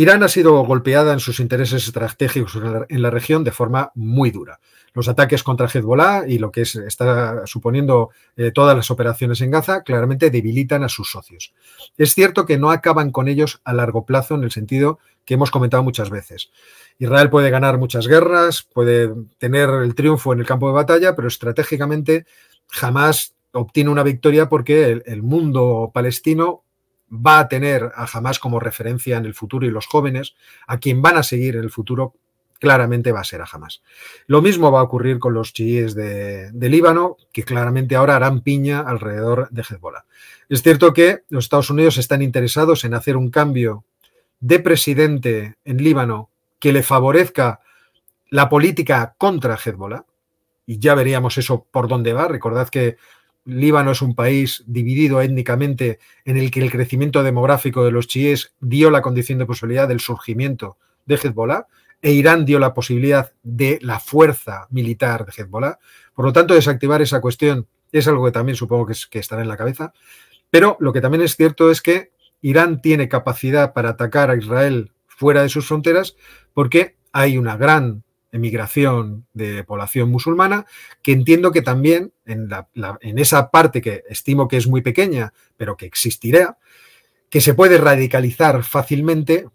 Irán ha sido golpeada en sus intereses estratégicos en la región de forma muy dura. Los ataques contra Hezbollah y lo que está suponiendo eh, todas las operaciones en Gaza claramente debilitan a sus socios. Es cierto que no acaban con ellos a largo plazo en el sentido que hemos comentado muchas veces. Israel puede ganar muchas guerras, puede tener el triunfo en el campo de batalla, pero estratégicamente jamás obtiene una victoria porque el mundo palestino va a tener a jamás como referencia en el futuro y los jóvenes, a quien van a seguir en el futuro, claramente va a ser a jamás. Lo mismo va a ocurrir con los chiíes de, de, Líbano, que claramente ahora harán piña alrededor de Hezbollah. Es cierto que los Estados Unidos están interesados en hacer un cambio de presidente en Líbano que le favorezca la política contra Hezbollah, y ya veríamos eso por dónde va. Recordad que Líbano es un país dividido étnicamente en el que el crecimiento demográfico de los chiíes dio la condición de posibilidad del surgimiento de Hezbollah e Irán dio la posibilidad de la fuerza militar de Hezbollah. Por lo tanto, desactivar esa cuestión es algo que también supongo que, que estará en la cabeza. Pero lo que también es cierto es que Irán tiene capacidad para atacar a Israel fuera de sus fronteras porque hay una gran emigración de población musulmana, que entiendo que también en, la, en esa parte que estimo que es muy pequeña, pero que existirá, que se puede radicalizar fácilmente,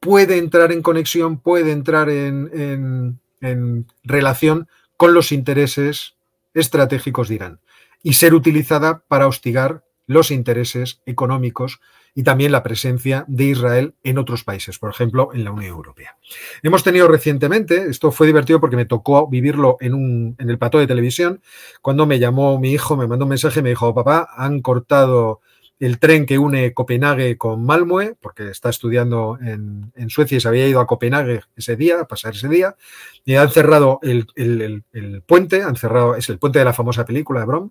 puede entrar en conexión, puede entrar en, en relación con los intereses estratégicos de Irán y ser utilizada para hostigar los intereses económicos y también la presencia de Israel en otros países, por ejemplo, en la Unión Europea. Hemos tenido recientemente, esto fue divertido porque me tocó vivirlo en, un, en el pato de televisión, cuando me llamó mi hijo, me mandó un mensaje, me dijo, papá, han cortado el tren que une Copenhague con Malmö, porque está estudiando en, Suecia y se había ido a Copenhague ese día, a pasar ese día, y han cerrado el, puente, han cerrado, es el puente de la famosa película de Brom,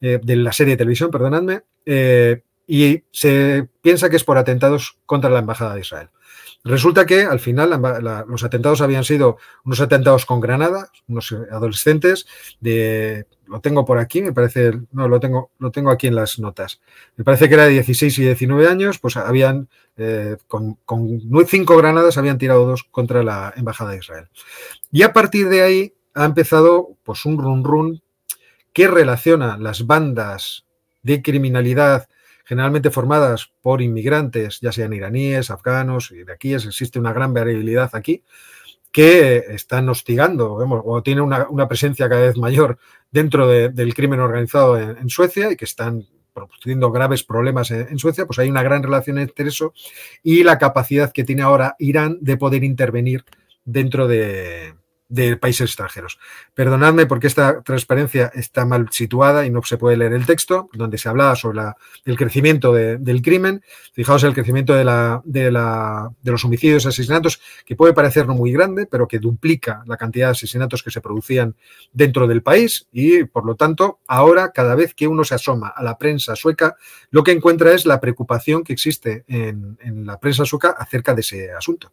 eh, de la serie de televisión, perdonadme, eh, y se piensa que es por atentados contra la Embajada de Israel. Resulta que al final los atentados habían sido unos atentados con granadas, unos adolescentes de lo tengo por aquí, me parece, no lo tengo, lo tengo aquí en las notas. Me parece que era de 16 y 19 años, pues habían eh, con, con, cinco granadas habían tirado dos contra la embajada de Israel. Y a partir de ahí ha empezado pues un run run que relaciona las bandas de criminalidad generalmente formadas por inmigrantes, ya sean iraníes, afganos, iraquíes, existe una gran variabilidad aquí, que están hostigando vemos, o tienen una, presencia cada vez mayor dentro del crimen organizado en, Suecia y que están produciendo graves problemas en, Suecia, pues hay una gran relación entre eso y la capacidad que tiene ahora Irán de poder intervenir dentro de, de países extranjeros. Perdonadme porque esta transparencia está mal situada y no se puede leer el texto, donde se hablaba sobre el crecimiento del crimen. Fijaos el crecimiento de, la, de, los homicidios y asesinatos, que puede parecer no muy grande, pero que duplica la cantidad de asesinatos que se producían dentro del país y, por lo tanto, ahora cada vez que uno se asoma a la prensa sueca, lo que encuentra es la preocupación que existe en la prensa sueca acerca de ese asunto.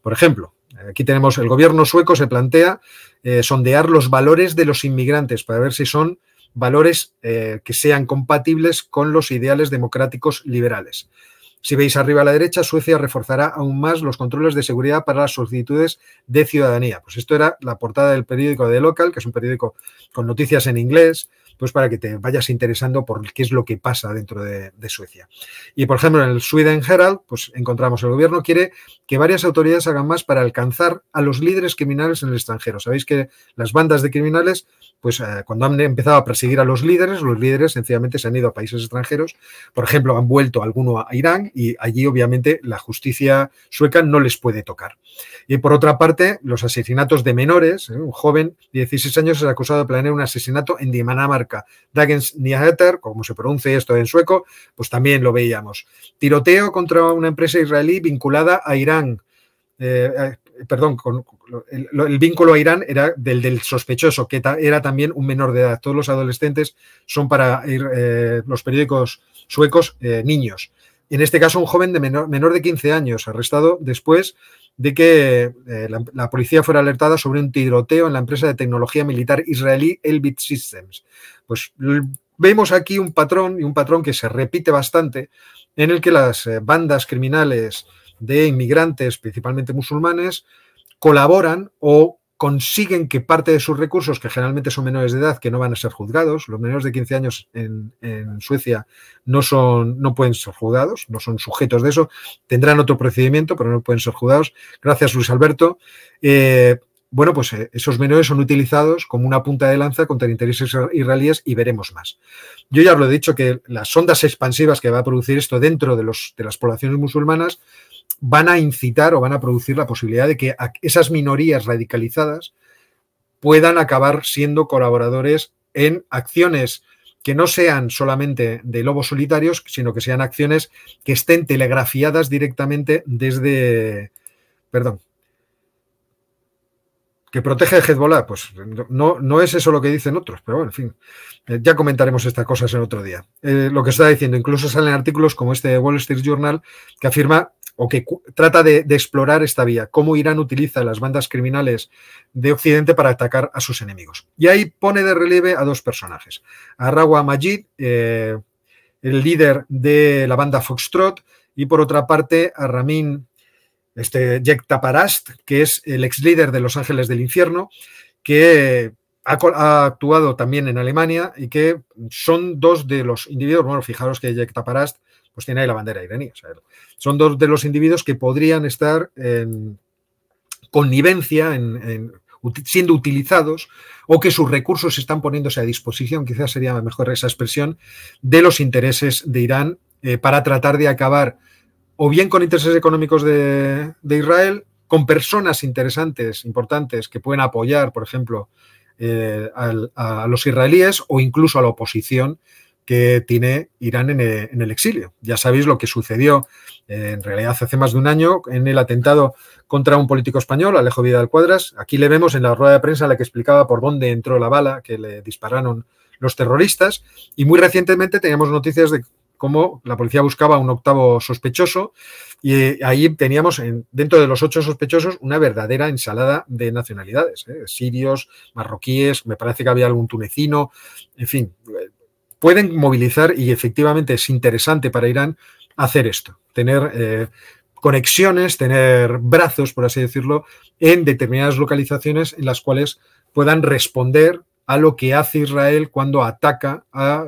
Por ejemplo, Aquí tenemos, el gobierno sueco se plantea eh, sondear los valores de los inmigrantes para ver si son valores eh, que sean compatibles con los ideales democráticos liberales. Si veis arriba a la derecha, Suecia reforzará aún más los controles de seguridad para las solicitudes de ciudadanía. Pues esto era la portada del periódico The Local, que es un periódico con noticias en inglés, pues para que te vayas interesando por qué es lo que pasa dentro de, Suecia. Y por ejemplo, en el Sweden Herald, pues encontramos el gobierno quiere que varias autoridades hagan más para alcanzar a los líderes criminales en el extranjero. Sabéis que las bandas de criminales, pues eh, cuando han empezado a perseguir a los líderes, los líderes sencillamente se han ido a países extranjeros. Por ejemplo, han vuelto alguno a Irán y allí obviamente la justicia sueca no les puede tocar. Y por otra parte, los asesinatos de menores, ¿eh? un joven de 16 años es acusado de planear un asesinato en Dinamarca Dagens Nyheter, como se pronuncia esto en sueco, pues también lo veíamos. Tiroteo contra una empresa israelí vinculada a Irán. Eh, eh, perdón, con, el, vínculo a Irán era del, del sospechoso, que era también un menor de edad. Todos los adolescentes son para ir, eh, los periódicos suecos niños. En este caso, un joven de menor, de 15 años, arrestado después de que eh, la, la, policía fuera alertada sobre un tiroteo en la empresa de tecnología militar israelí Elbit Systems. Pues vemos aquí un patrón y un patrón que se repite bastante en el que las eh, bandas criminales de inmigrantes, principalmente musulmanes, colaboran o consiguen que parte de sus recursos, que generalmente son menores de edad, que no van a ser juzgados, los menores de 15 años en, Suecia no, son, no pueden ser juzgados, no son sujetos de eso, tendrán otro procedimiento, pero no pueden ser juzgados. Gracias, Luis Alberto. Eh, bueno, pues eh, esos menores son utilizados como una punta de lanza contra intereses israelíes y veremos más. Yo ya lo he dicho que las ondas expansivas que va a producir esto dentro de las poblaciones musulmanas van a incitar o van a producir la posibilidad de que esas minorías radicalizadas puedan acabar siendo colaboradores en acciones que no sean solamente de lobos solitarios, sino que sean acciones que estén telegrafiadas directamente desde, perdón, que protege a Hezbollah. Pues no, no es eso lo que dicen otros, pero bueno, en fin, eh, ya comentaremos estas cosas en otro día. Eh, lo que está diciendo, incluso salen artículos como este de Wall Street Journal que afirma o que trata de, explorar esta vía, cómo Irán utiliza las bandas criminales de Occidente para atacar a sus enemigos. Y ahí pone de relieve a dos personajes, a Rawa Majid, eh, el líder de la banda Foxtrot, y por otra parte a Ramin este, Yektaparast, que es el ex líder de Los Ángeles del Infierno, que ha, actuado también en Alemania y que son dos de los individuos, bueno, fijaros que Taparast pues tiene ahí la bandera iraní, son dos de los individuos que podrían estar en connivencia, en, siendo utilizados o que sus recursos están poniéndose a disposición, quizás sería mejor esa expresión, de los intereses de Irán eh, para tratar de acabar o bien con intereses económicos de, de Israel, con personas interesantes, importantes, que pueden apoyar, por ejemplo, eh, a, los israelíes o incluso a la oposición que tiene Irán en eh, el, exilio. Ya sabéis lo que sucedió eh, en realidad hace más de un año en el atentado contra un político español, Alejo Vidal Cuadras. Aquí le vemos en la rueda de prensa la que explicaba por dónde entró la bala que le dispararon los terroristas y muy recientemente teníamos noticias de como la policía buscaba un octavo sospechoso y eh, ahí teníamos dentro de los ocho sospechosos una verdadera ensalada de nacionalidades, ¿eh? sirios, marroquíes, me parece que había algún tunecino, en fin, eh, pueden movilizar y efectivamente es interesante para Irán hacer esto, tener... conexiones, tener brazos, por así decirlo, en determinadas localizaciones en las cuales puedan responder a lo que hace Israel cuando ataca a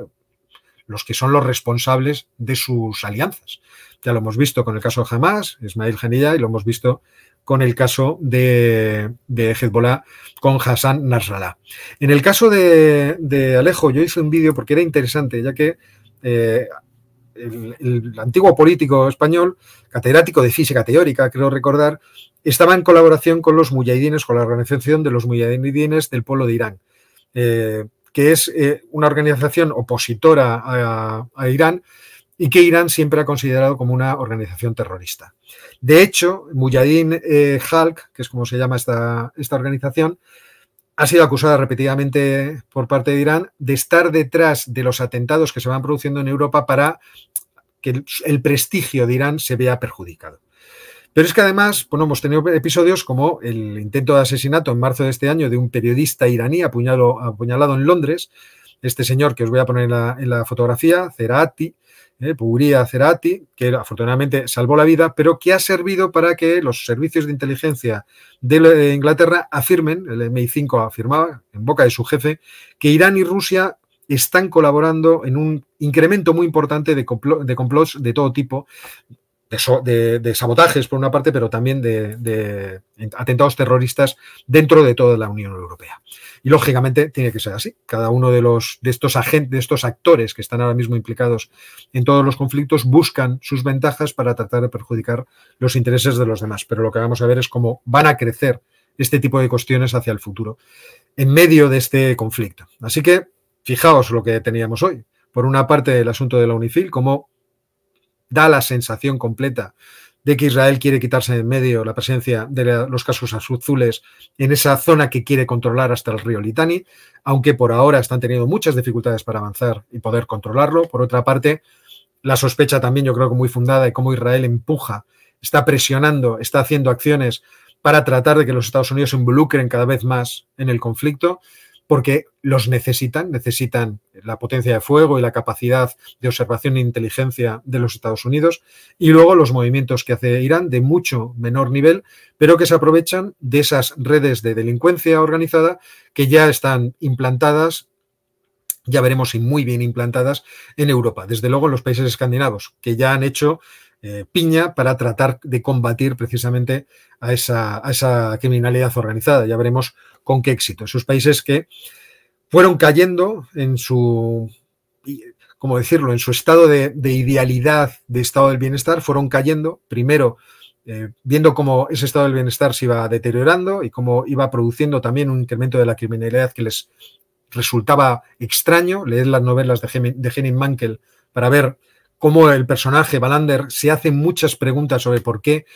los que son los responsables de sus alianzas. Ya lo hemos visto con el caso de Hamas, Ismail Janilla, y lo hemos visto con el caso de, de Hezbollah con Hassan Nasrallah. En el caso de, Alejo, yo hice un vídeo porque era interesante, ya que eh, el, antiguo político español, catedrático de física teórica, creo recordar, estaba en colaboración con los muyahidines, con la organización de los muyahidines del pueblo de Irán. Eh, que es eh, una organización opositora a, Irán y que Irán siempre ha considerado como una organización terrorista. De hecho, Mujahideen eh, Halk, que es como se llama esta, esta, organización, ha sido acusada repetidamente por parte de Irán de estar detrás de los atentados que se van produciendo en Europa para que el prestigio de Irán se vea perjudicado. Pero es que además, hemos tenido episodios como el intento de asesinato en marzo de este año de un periodista iraní apuñalado en Londres. Este señor que os voy a poner en la, fotografía, Cerati, eh, Puguría Cerati, que afortunadamente salvó la vida, pero que ha servido para que los servicios de inteligencia de Inglaterra afirmen, el MI5 afirmaba, en boca de su jefe, que Irán y Rusia están colaborando en un incremento muy importante de, complots de todo tipo de, sabotajes, por una parte, pero también de, atentados terroristas dentro de toda la Unión Europea. Y lógicamente tiene que ser así. Cada uno de, los, de estos agentes, de estos actores que están ahora mismo implicados en todos los conflictos, buscan sus ventajas para tratar de perjudicar los intereses de los demás. Pero lo que vamos a ver es cómo van a crecer este tipo de cuestiones hacia el futuro, en medio de este conflicto. Así que fijaos lo que teníamos hoy. Por una parte, el asunto de la UNIFIL, cómo da la sensación completa de que Israel quiere quitarse de en medio la presencia de los casos azules en esa zona que quiere controlar hasta el río Litani, aunque por ahora están teniendo muchas dificultades para avanzar y poder controlarlo. Por otra parte, la sospecha también yo creo que muy fundada de cómo Israel empuja, está presionando, está haciendo acciones para tratar de que los Estados Unidos se involucren cada vez más en el conflicto porque los necesitan, necesitan la potencia de fuego y la capacidad de observación e inteligencia de los Estados Unidos, y luego los movimientos que hace Irán de mucho menor nivel, pero que se aprovechan de esas redes de delincuencia organizada que ya están implantadas ya veremos si muy bien implantadas en Europa, desde luego en los países escandinavos, que ya han hecho eh, piña para tratar de combatir precisamente a esa, a esa criminalidad organizada. Ya veremos con qué éxito. Esos países que fueron cayendo en su, como decirlo?, en su estado de, idealidad, de estado del bienestar, fueron cayendo, primero eh, viendo cómo ese estado del bienestar se iba deteriorando y cómo iba produciendo también un incremento de la criminalidad que les resultaba extraño. Leer las novelas de, Henning Mankel para ver cómo el personaje Balander se hace muchas preguntas sobre por qué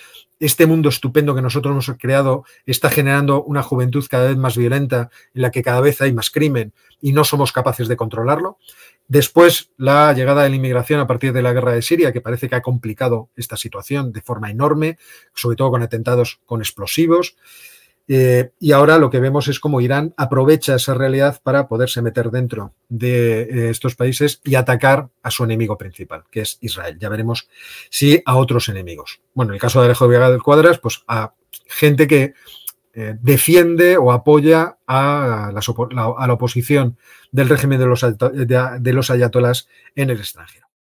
este mundo estupendo que nosotros hemos creado está generando una juventud cada vez más violenta, en la que cada vez hay más crimen y no somos capaces de controlarlo. Después, la llegada de la inmigración a partir de la guerra de Siria, que parece que ha complicado esta situación de forma enorme, sobre todo con atentados con explosivos. Eh, y ahora lo que vemos es cómo Irán aprovecha esa realidad para poderse meter dentro de eh, estos países y atacar a su enemigo principal, que es Israel. Ya veremos si a otros enemigos. Bueno, en el caso de Alejo Vega del Cuadras, pues a gente que eh, defiende o apoya a la, la, oposición del régimen de los, de, de los ayatolás en el extranjero.